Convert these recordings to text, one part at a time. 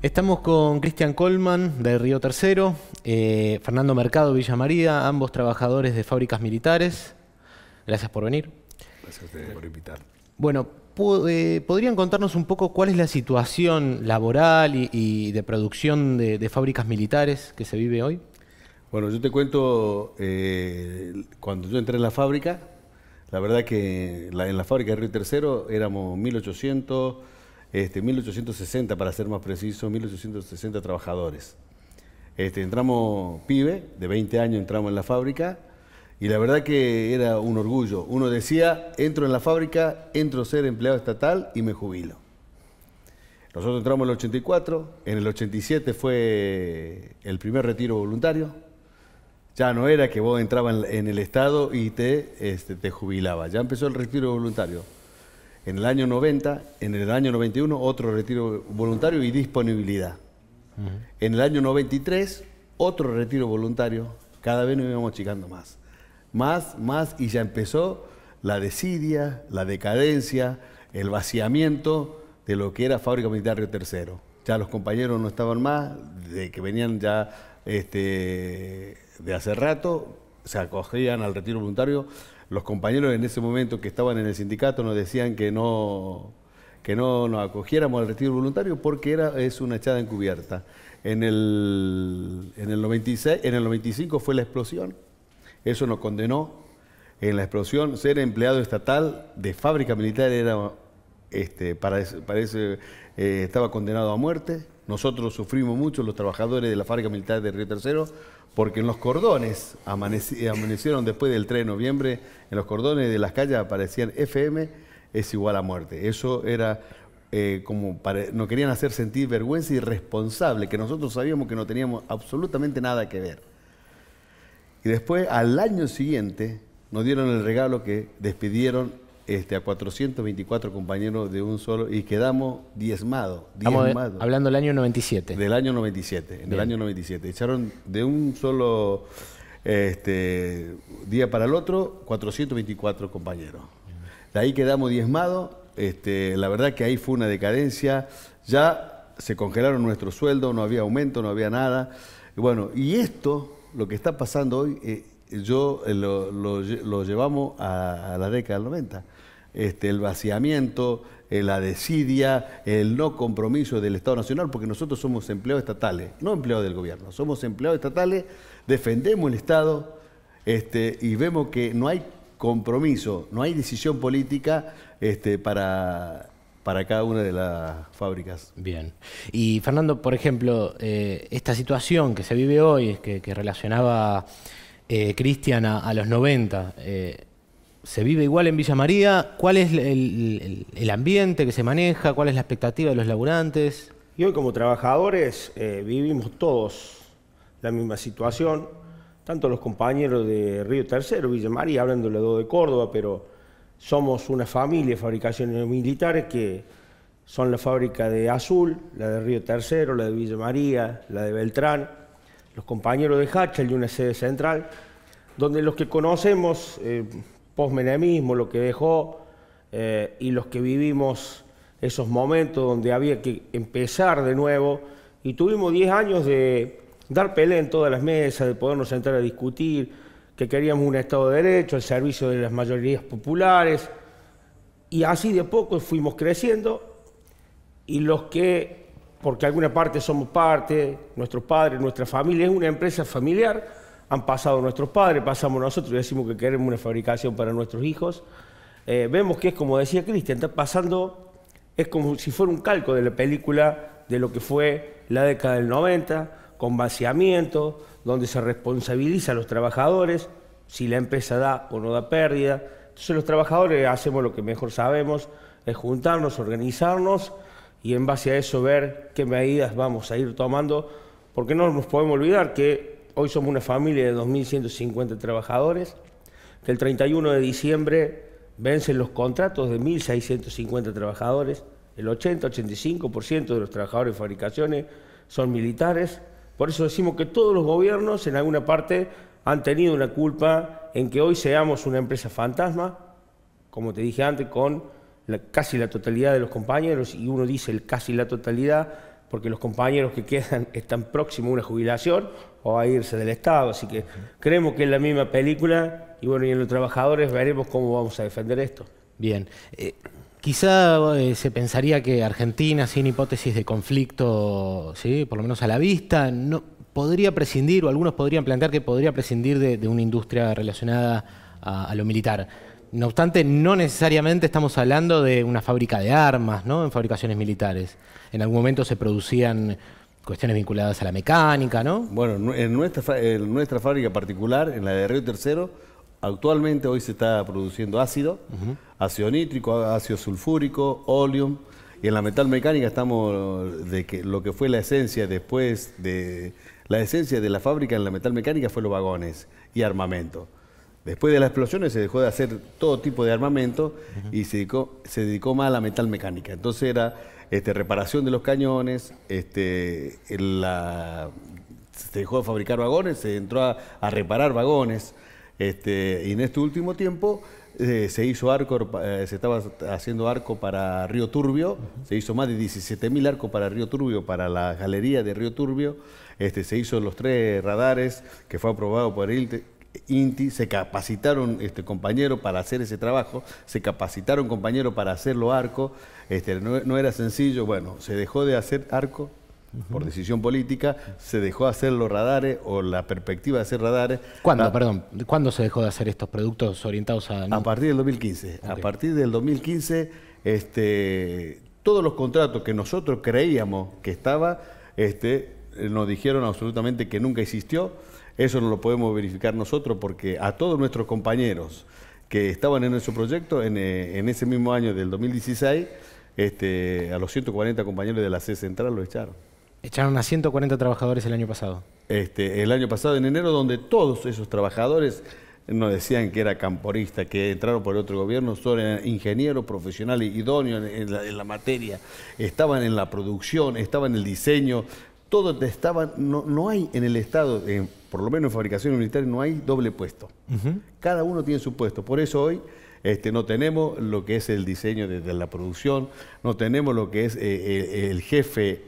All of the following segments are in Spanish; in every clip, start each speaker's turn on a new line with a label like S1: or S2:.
S1: Estamos con Cristian Colman de Río Tercero, eh, Fernando Mercado Villamaría, ambos trabajadores de fábricas militares. Gracias por venir.
S2: Gracias a por invitar.
S1: Bueno, eh, ¿podrían contarnos un poco cuál es la situación laboral y, de producción de, fábricas militares que se vive hoy? Bueno, yo te
S2: cuento, eh, cuando yo entré en la fábrica, la verdad que en la fábrica de Río Tercero éramos 1800 este, 1860 para ser más preciso, 1860 trabajadores. Este, entramos pibe, de 20 años entramos en la fábrica y la verdad que era un orgullo. Uno decía, entro en la fábrica, entro a ser empleado estatal y me jubilo. Nosotros entramos en el 84, en el 87 fue el primer retiro voluntario. Ya no era que vos entrabas en el Estado y te, este, te jubilabas, ya empezó el retiro voluntario en el año 90, en el año 91 otro retiro voluntario y disponibilidad. En el año 93 otro retiro voluntario, cada vez nos íbamos chicando más. Más, más, y ya empezó la desidia, la decadencia, el vaciamiento de lo que era Fábrica Militar Tercero. Ya los compañeros no estaban más, de que venían ya este, de hace rato, se acogían al retiro voluntario los compañeros en ese momento que estaban en el sindicato nos decían que no que no nos acogiéramos al retiro voluntario porque era es una echada encubierta. En el, en el 96, en el 95 fue la explosión. Eso nos condenó. En la explosión ser empleado estatal de fábrica militar era este, para, para ese, eh, estaba condenado a muerte. Nosotros sufrimos mucho, los trabajadores de la fábrica militar de Río Tercero, porque en los cordones eh, amanecieron después del 3 de noviembre, en los cordones de las calles aparecían FM es igual a muerte. Eso era eh, como nos querían hacer sentir vergüenza irresponsable, que nosotros sabíamos que no teníamos absolutamente nada que ver. Y después, al año siguiente, nos dieron el regalo que despidieron este, a 424 compañeros de un solo y quedamos diezmados. Eh, diezmado, hablando del año 97. Del año 97, del el año 97. Echaron de un solo este, día para el otro 424 compañeros. De ahí quedamos diezmados. Este, la verdad que ahí fue una decadencia. Ya se congelaron nuestros sueldos, no había aumento, no había nada. Y bueno, y esto, lo que está pasando hoy... Eh, yo eh, lo, lo, llevamos a, a, la década del 90. Este, el vaciamiento, eh, la desidia, el no compromiso del Estado Nacional, porque nosotros somos empleados estatales, no empleados del gobierno, somos empleados estatales, defendemos el Estado este, y vemos que no hay compromiso, no hay decisión política este, para para cada una de las fábricas. Bien.
S1: Y Fernando, por ejemplo, eh, esta situación que se vive hoy, que, relacionaba eh, Cristian a, los 90, se vive igual en Villa María? ¿Cuál es el, ambiente que se maneja? ¿Cuál es la expectativa de los laburantes? Y hoy
S3: como trabajadores eh, vivimos todos la misma situación, tanto los compañeros de Río Tercero, Villa María, hablando de Córdoba, pero somos una familia de fabricaciones militares que son la fábrica de Azul, la de Río Tercero, la de Villa María, la de Beltrán, los compañeros de Hatchel y una sede central, donde los que conocemos... Eh, posmenemismo, lo que dejó eh, y los que vivimos esos momentos donde había que empezar de nuevo y tuvimos 10 años de dar pelea en todas las mesas, de podernos sentar a discutir, que queríamos un Estado de Derecho, el servicio de las mayorías populares y así de poco fuimos creciendo y los que, porque alguna parte somos parte, nuestros padres, nuestra familia, es una empresa familiar, han pasado nuestros padres, pasamos nosotros y decimos que queremos una fabricación para nuestros hijos. Eh, vemos que es como decía Cristian, está pasando, es como si fuera un calco de la película de lo que fue la década del 90, con vaciamiento, donde se responsabiliza a los trabajadores si la empresa da o no da pérdida. Entonces los trabajadores hacemos lo que mejor sabemos, es juntarnos, organizarnos y en base a eso ver qué medidas vamos a ir tomando, porque no nos podemos olvidar que Hoy somos una familia de 2.150 trabajadores, que el 31 de diciembre vencen los contratos de 1.650 trabajadores, el 80-85% de los trabajadores de fabricaciones son militares, por eso decimos que todos los gobiernos en alguna parte han tenido una culpa en que hoy seamos una empresa fantasma, como te dije antes, con casi la totalidad de los compañeros, y uno dice el casi la totalidad, porque los compañeros que quedan están próximos a una jubilación o a irse del Estado. Así que creemos que es la misma película y bueno, y en los trabajadores veremos cómo vamos a defender esto. Bien. Eh,
S1: quizá eh, se pensaría que Argentina, sin hipótesis de conflicto, ¿sí? por lo menos a la vista, no podría prescindir, o algunos podrían plantear que podría prescindir de, una industria relacionada a lo militar. No obstante, no necesariamente estamos hablando de una fábrica de armas, ¿no? En fabricaciones militares. En algún momento se producían cuestiones vinculadas a la mecánica, ¿no?
S2: Bueno, en nuestra, en nuestra fábrica particular, en la de Río Tercero, actualmente hoy se está produciendo ácido, ácido nítrico, ácido sulfúrico, óleo, Y en la metal mecánica estamos de que lo que fue la esencia después de la esencia de la fábrica en la metal mecánica fue los vagones y armamento. Después de las explosiones se dejó de hacer todo tipo de armamento y se dedicó, se dedicó más a la mecánica. Entonces era este, reparación de los cañones, este, se dejó de fabricar vagones, se entró a, reparar vagones. Este, y en este último tiempo eh, se hizo arco, eh, se estaba haciendo arco para Río Turbio, se hizo más de 17.000 arcos para Río Turbio, para la galería de Río Turbio, se hizo los tres radares que fue aprobado por el INTI, se capacitaron este, compañeros para hacer ese trabajo, se capacitaron compañeros para hacerlo arco, este, no, era sencillo, bueno, se dejó de hacer arco por decisión política, se dejó hacer los radares o la perspectiva de hacer radares. ¿Cuándo, ah, perdón, ¿cuándo se dejó de hacer estos productos orientados a...? A partir del 2015, a partir del 2015, este, todos los contratos que nosotros creíamos que estaba, este, nos dijeron absolutamente que nunca existió, eso no lo podemos verificar nosotros porque a todos nuestros compañeros que estaban en nuestro proyecto en, eh, ese mismo año del 2016, este, a los 140 compañeros de la C Central lo echaron.
S1: Echaron a 140 trabajadores el año pasado.
S2: Este, el año pasado, en enero, donde todos esos trabajadores nos decían que era camporista, que entraron por otro gobierno, son ingenieros profesionales idóneos en la, materia, estaban en la producción, estaban en el diseño, todo estaban, no, hay en el Estado, eh, por lo menos en fabricación militar, no hay doble puesto. Cada uno tiene su puesto. Por eso hoy este, no tenemos lo que es el diseño de, la producción, no tenemos lo que es eh, el, jefe.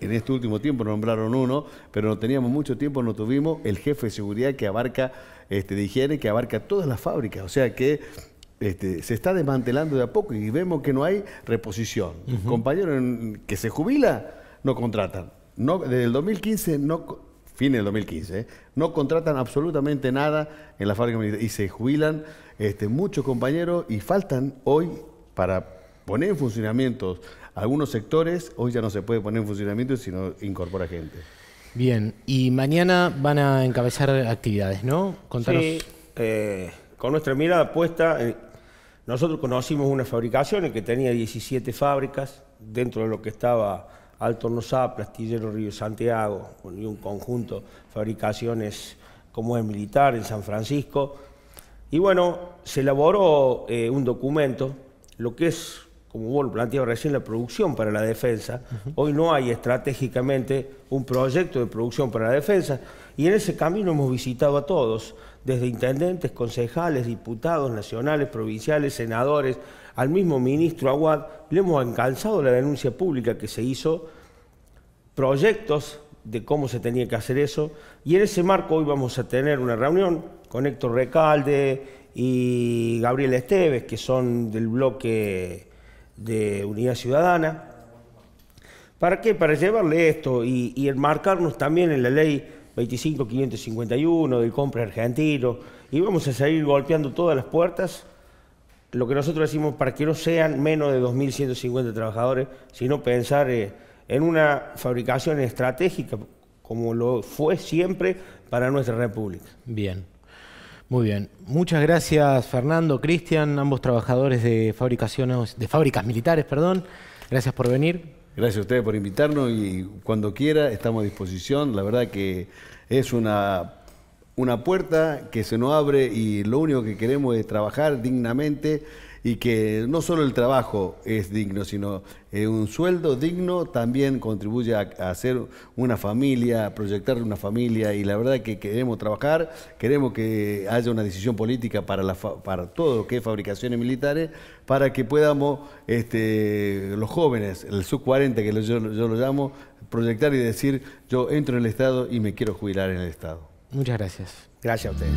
S2: En este último tiempo nombraron uno, pero no teníamos mucho tiempo, no tuvimos el jefe de seguridad que abarca, este, de higiene, que abarca todas las fábricas. O sea que este, se está desmantelando de a poco y vemos que no hay reposición. compañeros que se jubila, no contratan desde el 2015, no, fines del 2015, ¿eh? no contratan absolutamente nada en la fábrica militar y se jubilan este, muchos compañeros y faltan hoy para poner en funcionamiento algunos sectores, hoy ya no se puede poner en funcionamiento sino incorpora gente.
S1: Bien, y mañana van a encabezar actividades,
S3: ¿no? Contanos. Sí, eh, con nuestra mirada puesta, nosotros conocimos una fabricación en que tenía 17 fábricas dentro de lo que estaba Alto Nosá, Plastillero Río Santiago, un conjunto, fabricaciones como es militar en San Francisco. Y bueno, se elaboró eh, un documento, lo que es, como vos lo planteabas recién, la producción para la defensa. Hoy no hay estratégicamente un proyecto de producción para la defensa y en ese camino hemos visitado a todos, desde intendentes, concejales, diputados nacionales, provinciales, senadores, al mismo ministro Aguad, le hemos alcanzado la denuncia pública que se hizo proyectos de cómo se tenía que hacer eso. Y en ese marco hoy vamos a tener una reunión con Héctor Recalde y Gabriel Esteves, que son del bloque de Unidad Ciudadana. ¿Para qué? Para llevarle esto y, enmarcarnos también en la ley 25551 del compra argentino. Y vamos a seguir golpeando todas las puertas lo que nosotros decimos para que no sean menos de 2.150 trabajadores, sino pensar eh, en una fabricación estratégica, como lo fue siempre para nuestra República. Bien.
S1: Muy bien, muchas gracias Fernando, Cristian, ambos trabajadores de fabricaciones, de fábricas militares, perdón. Gracias por venir.
S2: Gracias a ustedes por invitarnos y cuando quiera estamos a disposición. La verdad que es una, una puerta que se nos abre y lo único que queremos es trabajar dignamente y que no solo el trabajo es digno, sino eh, un sueldo digno también contribuye a, hacer una familia, a proyectar una familia y la verdad que queremos trabajar, queremos que haya una decisión política para, la, para todo lo que es fabricaciones militares, para que podamos este, los jóvenes, el sub-40 que yo, yo lo llamo, proyectar y decir yo entro en el Estado y me quiero jubilar en el Estado.
S3: Muchas gracias. Gracias a ustedes.